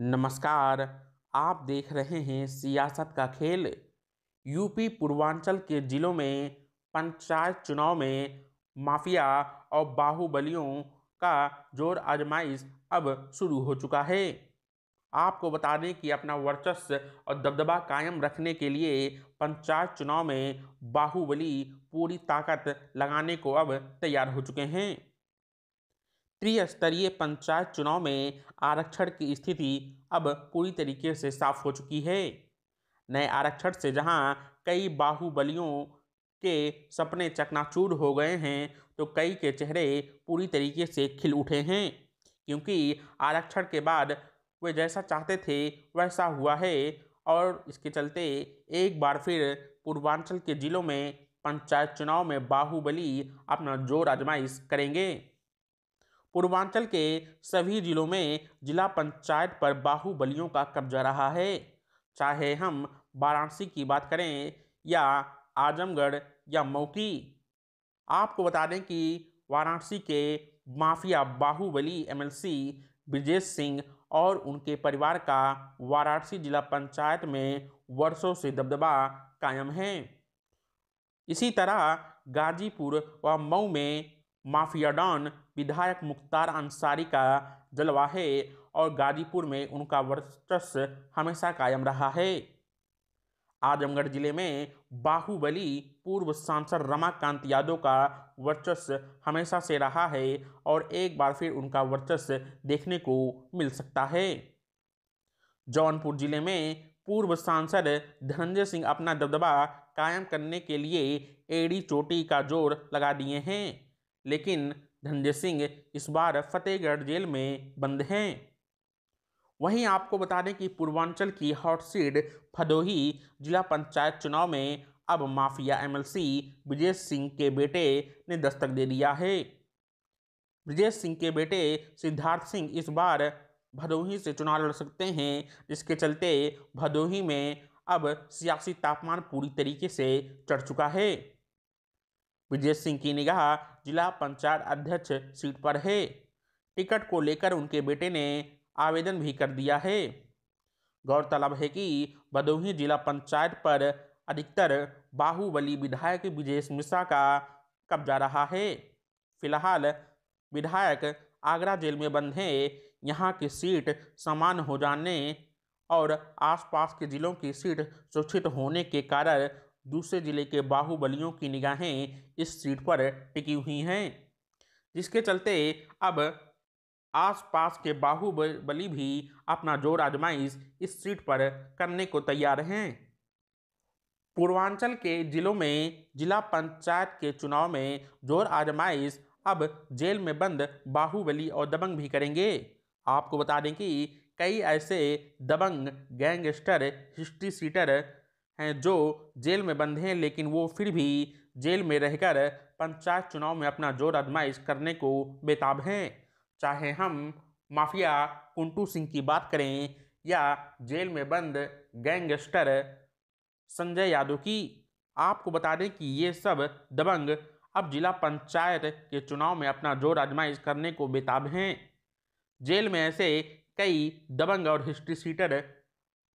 नमस्कार आप देख रहे हैं सियासत का खेल यूपी पूर्वांचल के जिलों में पंचायत चुनाव में माफिया और बाहुबलियों का जोर आजमाइश अब शुरू हो चुका है आपको बता दें कि अपना वर्चस्व और दबदबा कायम रखने के लिए पंचायत चुनाव में बाहुबली पूरी ताकत लगाने को अब तैयार हो चुके हैं त्रिस्तरीय पंचायत चुनाव में आरक्षण की स्थिति अब पूरी तरीके से साफ हो चुकी है नए आरक्षण से जहां कई बाहुबलियों के सपने चकनाचूर हो गए हैं तो कई के चेहरे पूरी तरीके से खिल उठे हैं क्योंकि आरक्षण के बाद वे जैसा चाहते थे वैसा हुआ है और इसके चलते एक बार फिर पूर्वांचल के जिलों में पंचायत चुनाव में बाहुबली अपना जोर आजमाइश करेंगे पूर्वांचल के सभी जिलों में जिला पंचायत पर बाहुबलियों का कब्जा रहा है चाहे हम वाराणसी की बात करें या आजमगढ़ या मऊकी आपको बता दें कि वाराणसी के माफिया बाहुबली एमएलसी ब्रिजेश सिंह और उनके परिवार का वाराणसी जिला पंचायत में वर्षों से दबदबा कायम है इसी तरह गाजीपुर व मऊ में माफिया डॉन विधायक मुख्तार अंसारी का जलवा है और गाजीपुर में उनका वर्चस्व हमेशा कायम रहा है आजमगढ़ जिले में बाहुबली पूर्व सांसद रमाकांत यादव का वर्चस्व हमेशा से रहा है और एक बार फिर उनका वर्चस्व देखने को मिल सकता है जौनपुर जिले में पूर्व सांसद धनंजय सिंह अपना दबदबा कायम करने के लिए एड़ी चोटी का जोर लगा दिए हैं लेकिन धनंजय सिंह इस बार फतेहगढ़ जेल में बंद हैं वहीं आपको बता दें कि पूर्वांचल की हॉट सीट भदोही जिला पंचायत चुनाव में अब माफिया एमएलसी ब्रजेश सिंह के बेटे ने दस्तक दे दिया है ब्रजेश सिंह के बेटे सिद्धार्थ सिंह इस बार भदोही से चुनाव लड़ सकते हैं जिसके चलते भदोही में अब सियासी तापमान पूरी तरीके से चढ़ चुका है विजय सिंह की निगाह जिला पंचायत अध्यक्ष सीट पर है टिकट को लेकर उनके बेटे ने आवेदन भी कर दिया है गौरतलब है कि भदोही जिला पंचायत पर अधिकतर बाहुबली विधायक विजय मिश्रा का कब्जा रहा है फिलहाल विधायक आगरा जेल में बंद हैं यहाँ की सीट समान हो जाने और आसपास के जिलों की सीट सुरक्षित होने के कारण दूसरे जिले के बाहुबलियों की निगाहें इस सीट पर टिकी हुई हैं जिसके चलते अब आसपास के बाहुबली भी अपना जोर आजमाइश इस सीट पर करने को तैयार हैं पूर्वांचल के जिलों में जिला पंचायत के चुनाव में जोर आजमाइश अब जेल में बंद बाहुबली और दबंग भी करेंगे आपको बता दें कि कई ऐसे दबंग गैंगस्टर हिस्ट्री सीटर हैं जो जेल में बंद हैं लेकिन वो फिर भी जेल में रहकर पंचायत चुनाव में अपना जोर आजमाइश करने को बेताब हैं चाहे हम माफिया कुंटू सिंह की बात करें या जेल में बंद गैंगस्टर संजय यादव की आपको बता दें कि ये सब दबंग अब जिला पंचायत के चुनाव में अपना जोर आजमाइश करने को बेताब हैं जेल में ऐसे कई दबंग और हिस्ट्री सीटर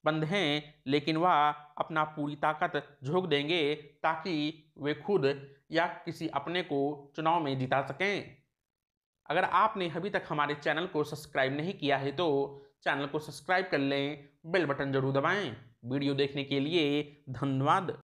बंद हैं लेकिन वह अपना पूरी ताकत झोंक देंगे ताकि वे खुद या किसी अपने को चुनाव में जिता सकें अगर आपने अभी तक हमारे चैनल को सब्सक्राइब नहीं किया है तो चैनल को सब्सक्राइब कर लें बेल बटन जरूर दबाएं वीडियो देखने के लिए धन्यवाद